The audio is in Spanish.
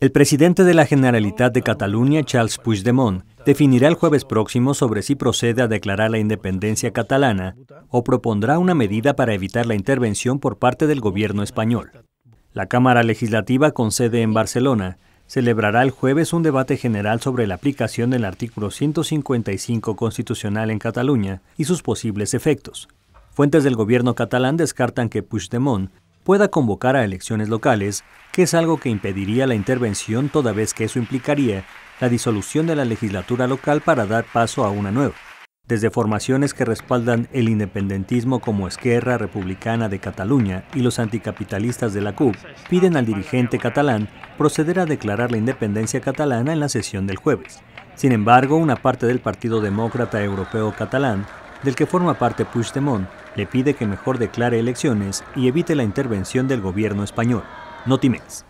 El presidente de la Generalitat de Cataluña, Charles Puigdemont, definirá el jueves próximo sobre si procede a declarar la independencia catalana o propondrá una medida para evitar la intervención por parte del gobierno español. La Cámara Legislativa, con sede en Barcelona, celebrará el jueves un debate general sobre la aplicación del artículo 155 constitucional en Cataluña y sus posibles efectos. Fuentes del gobierno catalán descartan que Puigdemont pueda convocar a elecciones locales, que es algo que impediría la intervención toda vez que eso implicaría la disolución de la legislatura local para dar paso a una nueva. Desde formaciones que respaldan el independentismo como Esquerra Republicana de Cataluña y los anticapitalistas de la CUP piden al dirigente catalán proceder a declarar la independencia catalana en la sesión del jueves. Sin embargo, una parte del Partido Demócrata Europeo Catalán del que forma parte Puigdemont, le pide que mejor declare elecciones y evite la intervención del gobierno español. Notimex.